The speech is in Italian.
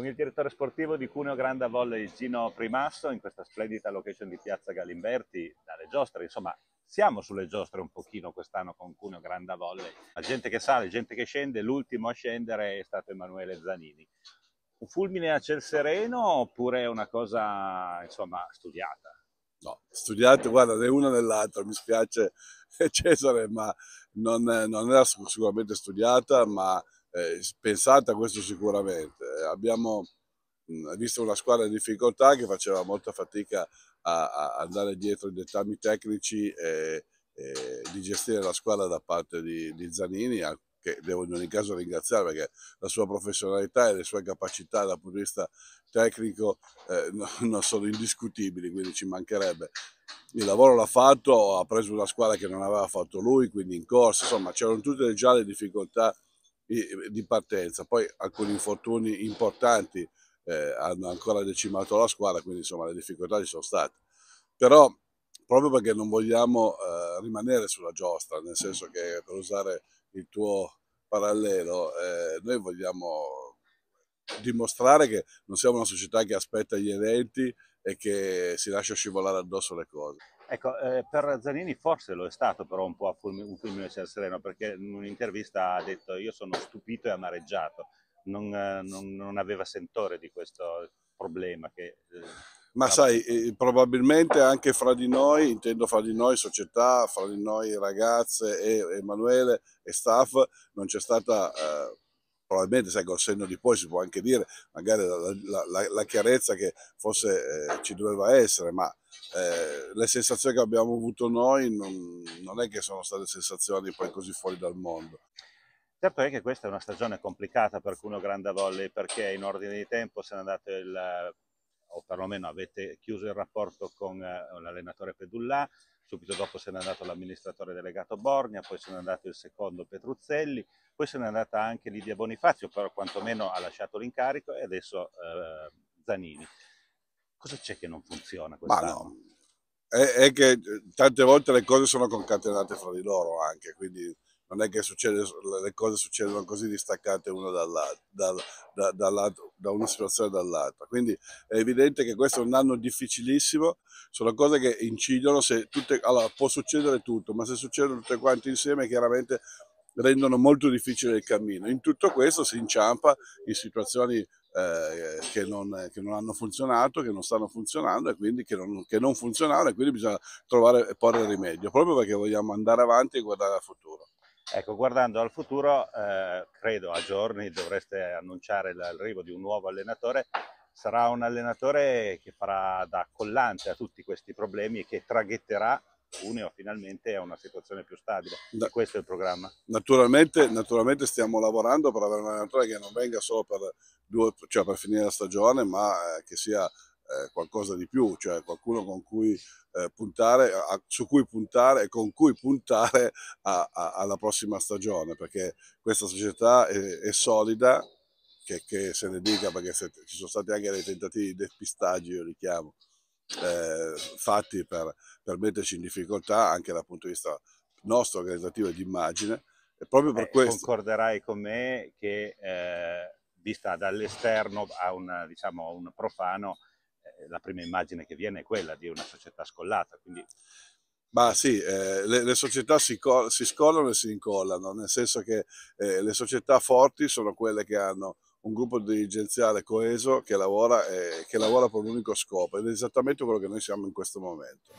con il direttore sportivo di Cuneo Granda Volley Gino Primasso in questa splendida location di Piazza Galimberti dalle giostre, insomma siamo sulle giostre un pochino quest'anno con Cuneo Granda Volley, la gente che sale, gente che scende, l'ultimo a scendere è stato Emanuele Zanini. Un fulmine a ciel sereno oppure una cosa insomma studiata? No, studiate, guarda, né una né l'altra, mi spiace Cesare, ma non, non era sicuramente studiata, ma eh, pensata questo sicuramente. Eh, abbiamo mh, mm, visto una squadra in difficoltà che faceva molta fatica a, a andare dietro i dettami tecnici e, e, di gestire la squadra da parte di, di Zanini, che devo in ogni caso ringraziare perché la sua professionalità e le sue capacità dal punto di vista tecnico eh, non sono indiscutibili, quindi ci mancherebbe. Il lavoro l'ha fatto, ha preso una squadra che non aveva fatto lui, quindi in corsa, insomma c'erano tutte già le difficoltà di partenza. Poi alcuni infortuni importanti eh, hanno ancora decimato la squadra, quindi insomma le difficoltà ci sono state. Però proprio perché non vogliamo eh, rimanere sulla giostra, nel senso che per usare il tuo parallelo, eh, noi vogliamo dimostrare che non siamo una società che aspetta gli eventi e che si lascia scivolare addosso le cose. Ecco, eh, per Zanini forse lo è stato però un po' a fulmi, un fulmine ciel sereno, perché in un'intervista ha detto io sono stupito e amareggiato, non, eh, non, non aveva sentore di questo problema. Che, eh, Ma sai, eh, probabilmente anche fra di noi, intendo fra di noi società, fra di noi ragazze e Emanuele e staff, non c'è stata eh, probabilmente sai, col senno di poi si può anche dire magari la, la, la chiarezza che forse eh, ci doveva essere, ma eh, le sensazioni che abbiamo avuto noi non, non, è che sono state sensazioni poi così fuori dal mondo. Certo è che questa è una stagione complicata per Cuno Grandavolle perché in ordine di tempo se n'è andato il, o perlomeno avete chiuso il rapporto con eh, l'allenatore Pedullà, subito dopo se n'è andato l'amministratore delegato Borgna, poi se n'è andato il secondo Petruzzelli, poi se n'è andata anche Lidia Bonifazio, però quantomeno ha lasciato l'incarico e adesso eh, Zanini. Cosa c'è che non funziona quest'anno? È, è, che eh, tante volte le cose sono concatenate fra di loro anche, quindi non è che succede, le cose succedono così distaccate una dall'altra, dal, da, dall'altro, da una situazione dall'altra. Quindi è evidente che questo è un anno difficilissimo, sono cose che incidono, se tutte, allora può succedere tutto, ma se succedono tutte quante insieme chiaramente rendono molto difficile il cammino. In tutto questo si inciampa in situazioni eh, che, non, che, non, hanno funzionato, che non stanno funzionando e quindi che non, che non funzionano e quindi bisogna trovare e porre rimedio, proprio perché vogliamo andare avanti e guardare al futuro. Ecco, guardando al futuro, eh, credo a giorni dovreste annunciare l'arrivo di un nuovo allenatore. Sarà un allenatore che farà da collante a tutti questi problemi e che traghetterà Cuneo finalmente a una situazione più stabile. Da, Questo è il programma. Naturalmente, naturalmente, stiamo lavorando per avere un allenatore che non venga solo per, due, cioè per finire la stagione, ma eh, che sia eh, qualcosa di più, cioè qualcuno con cui, eh, puntare, a, su cui puntare e con cui puntare a, a, alla prossima stagione, perché questa società è, è solida, che, che, se ne dica, perché se, ci sono stati anche dei tentativi di depistaggio, io li chiamo, eh, fatti per, per metterci in difficoltà anche dal punto di vista nostro organizzativo e di immagine. E proprio per eh, questo... Concorderai con me che eh, vista dall'esterno a, diciamo, a un profano eh, la prima immagine che viene è quella di una società scollata. Quindi... Ma sì, eh, le, le, società si, si, scollano e si incollano, nel senso che eh, le società forti sono quelle che hanno un gruppo dirigenziale coeso che lavora, eh, che lavora per un unico scopo ed è esattamente quello che noi siamo in questo momento.